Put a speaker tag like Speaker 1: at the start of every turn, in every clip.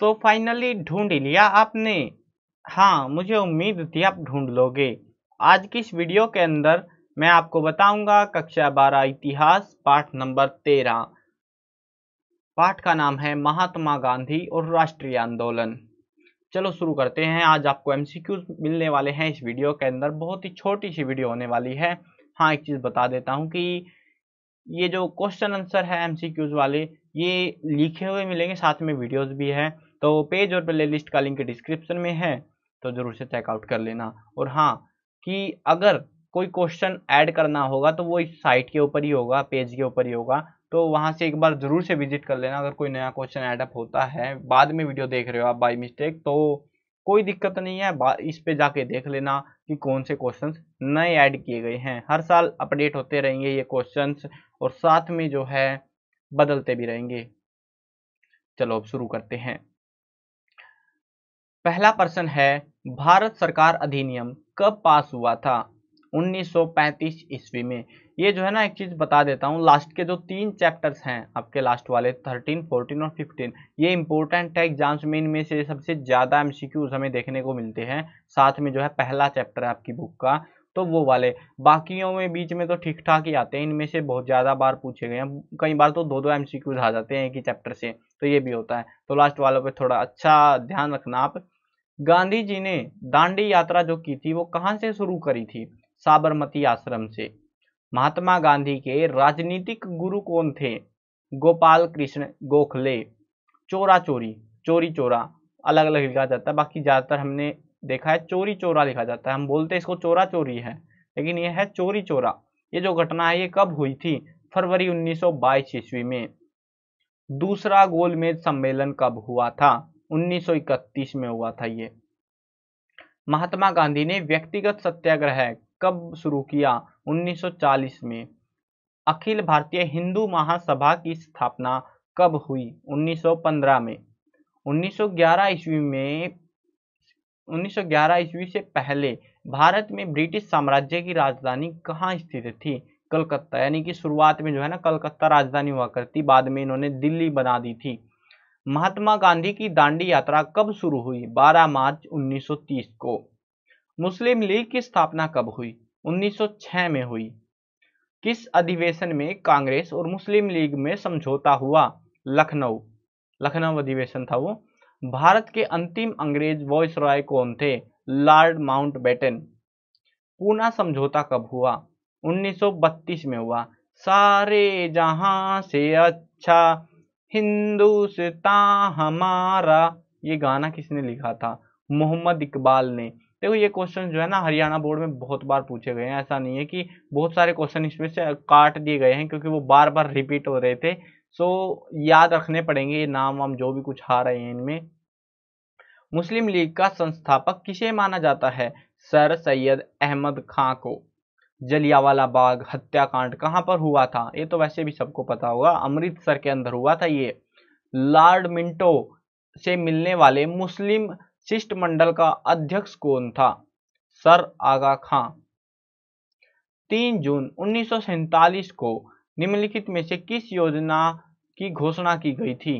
Speaker 1: तो फाइनली ढूंढ लिया आपने हाँ मुझे उम्मीद थी आप ढूंढ लोगे आज की इस वीडियो के अंदर मैं आपको बताऊंगा कक्षा बारह इतिहास पाठ नंबर तेरह पाठ का नाम है महात्मा गांधी और राष्ट्रीय आंदोलन चलो शुरू करते हैं आज आपको एमसीक्यूज मिलने वाले हैं इस वीडियो के अंदर बहुत ही छोटी सी वीडियो होने वाली है हाँ एक चीज़ बता देता हूँ कि ये जो क्वेश्चन आंसर है एमसीक्यूज वाले ये लिखे हुए मिलेंगे साथ में वीडियोस भी हैं तो पेज और प्ले लिस्ट का लिंक डिस्क्रिप्शन में है तो ज़रूर से चेकआउट कर लेना और हाँ कि अगर कोई क्वेश्चन ऐड करना होगा तो वो इस साइट के ऊपर ही होगा पेज के ऊपर ही होगा तो वहाँ से एक बार ज़रूर से विजिट कर लेना अगर कोई नया क्वेश्चन ऐडअप होता है बाद में वीडियो देख रहे हो आप बाई मिस्टेक तो कोई दिक्कत नहीं है इस पे जाके देख लेना कि कौन से क्वेश्चंस नए ऐड किए गए हैं हर साल अपडेट होते रहेंगे ये क्वेश्चंस और साथ में जो है बदलते भी रहेंगे चलो अब शुरू करते हैं पहला प्रश्न है भारत सरकार अधिनियम कब पास हुआ था 1935 ईस्वी में ये जो है ना एक चीज़ बता देता हूँ लास्ट के जो तीन चैप्टर्स हैं आपके लास्ट वाले 13, 14 और 15 ये इंपॉर्टेंट है एग्जाम्स में इनमें से सबसे ज़्यादा एम हमें देखने को मिलते हैं साथ में जो है पहला चैप्टर है आपकी बुक का तो वो वाले बाकियों में बीच में तो ठीक ठाक ही आते हैं इनमें से बहुत ज़्यादा बार पूछे गए हैं कई बार तो दो दो एम आ जाते हैं एक ही चैप्टर से तो ये भी होता है तो लास्ट वालों पर थोड़ा अच्छा ध्यान रखना आप गांधी जी ने दांडी यात्रा जो की थी वो कहाँ से शुरू करी थी साबरमती आश्रम से महात्मा गांधी के राजनीतिक गुरु कौन थे गोपाल कृष्ण गोखले चोरा चोरी चोरी चोरा अलग अलग लिखा जाता है बाकी ज़्यादातर हमने देखा है चोरी चोरा लिखा जाता है हम बोलते हैं इसको चोरा चोरी है लेकिन यह है चोरी चोरा ये जो घटना है ये कब हुई थी फरवरी 1922 ईस्वी में दूसरा गोलमेज सम्मेलन कब हुआ था 1931 में हुआ था ये महात्मा गांधी ने व्यक्तिगत सत्याग्रह कब शुरू किया 1940 में अखिल भारतीय हिंदू महासभा की स्थापना कब हुई 1915 में 1911 ईस्वी में 1911 ईस्वी से पहले भारत में ब्रिटिश साम्राज्य की राजधानी कहाँ स्थित थी कलकत्ता यानी कि शुरुआत में जो है ना कलकत्ता राजधानी हुआ करती बाद में इन्होंने दिल्ली बना दी थी महात्मा गांधी की दांडी यात्रा कब शुरू हुई 12 मार्च 1930 को मुस्लिम लीग की स्थापना कब हुई 1906 में हुई किस अधिवेशन में कांग्रेस और मुस्लिम लीग में समझौता हुआ लखनऊ लखनऊ अधिवेशन था वो भारत के अंतिम अंग्रेज वॉइस रॉय कौन थे लॉर्ड माउंट बेटन पूना समझौता कब हुआ 1932 में हुआ सारे जहां से अच्छा हिंदुस्ता हमारा ये गाना किसने लिखा था मोहम्मद इकबाल ने देखो ये क्वेश्चन जो है ना हरियाणा बोर्ड में बहुत बार पूछे गए हैं ऐसा नहीं है कि बहुत सारे क्वेश्चन इसमें से काट दिए गए हैं क्योंकि वो बार बार रिपीट हो रहे थे सो याद रखने पड़ेंगे ये नाम वाम जो भी कुछ आ रहे हैं इनमें मुस्लिम लीग का संस्थापक किसे माना जाता है सर सैयद अहमद खां को जलियावाला बाग हत्याकांड कहाँ पर हुआ था ये तो वैसे भी सबको पता होगा अमृतसर के अंदर हुआ था ये लॉर्ड मिंटो से मिलने वाले मुस्लिम शिष्टमंडल का अध्यक्ष कौन था सर आगा खां तीन जून उन्नीस को निम्नलिखित में से किस योजना की घोषणा की गई थी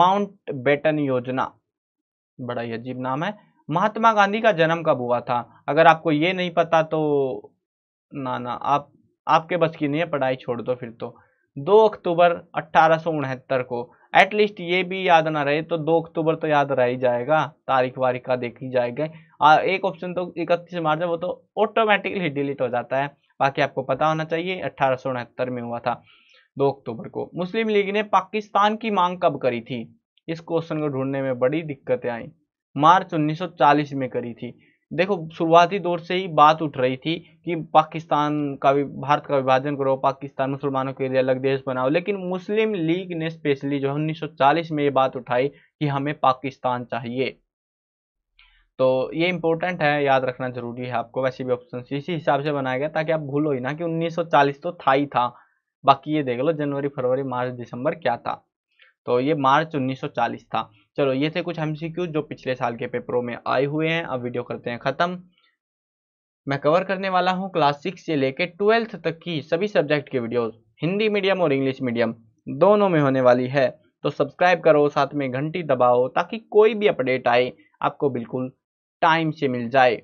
Speaker 1: माउंट बेटन योजना बड़ा ही अजीब नाम है महात्मा गांधी का जन्म कब हुआ था अगर आपको ये नहीं पता तो ना ना आप आपके बस की नहीं है पढ़ाई छोड़ दो फिर तो दो अक्टूबर अट्ठारह को एटलीस्ट ये भी याद ना रहे तो दो अक्टूबर तो याद रह ही जाएगा तारीख वारीख का देख ही जाएगा एक ऑप्शन तो इकतीस मार्च है वो तो ऑटोमेटिकली डिलीट हो जाता है बाकी आपको पता होना चाहिए अट्ठारह में हुआ था दो अक्टूबर को मुस्लिम लीग ने पाकिस्तान की मांग कब करी थी इस क्वेश्चन को ढूंढने में बड़ी दिक्कतें आई मार्च 1940 में करी थी देखो शुरुआती दौर से ही बात उठ रही थी कि पाकिस्तान का भी भारत का विभाजन करो पाकिस्तान मुसलमानों के लिए अलग देश बनाओ लेकिन मुस्लिम लीग ने स्पेशली जो 1940 में ये बात उठाई कि हमें पाकिस्तान चाहिए तो ये इंपॉर्टेंट है याद रखना जरूरी है आपको वैसे भी ऑप्शन इसी हिसाब से बनाया गया ताकि आप भूलो ही ना कि 1940 तो था ही था बाकी ये देख लो जनवरी फरवरी मार्च दिसंबर क्या था तो ये मार्च 1940 था चलो ये थे कुछ एम जो पिछले साल के पेपरों में आए हुए हैं अब वीडियो करते हैं ख़त्म मैं कवर करने वाला हूँ क्लास सिक्स से लेकर ट्वेल्थ तक की सभी सब्जेक्ट की वीडियोस हिंदी मीडियम और इंग्लिश मीडियम दोनों में होने वाली है तो सब्सक्राइब करो साथ में घंटी दबाओ ताकि कोई भी अपडेट आए आपको बिल्कुल टाइम से मिल जाए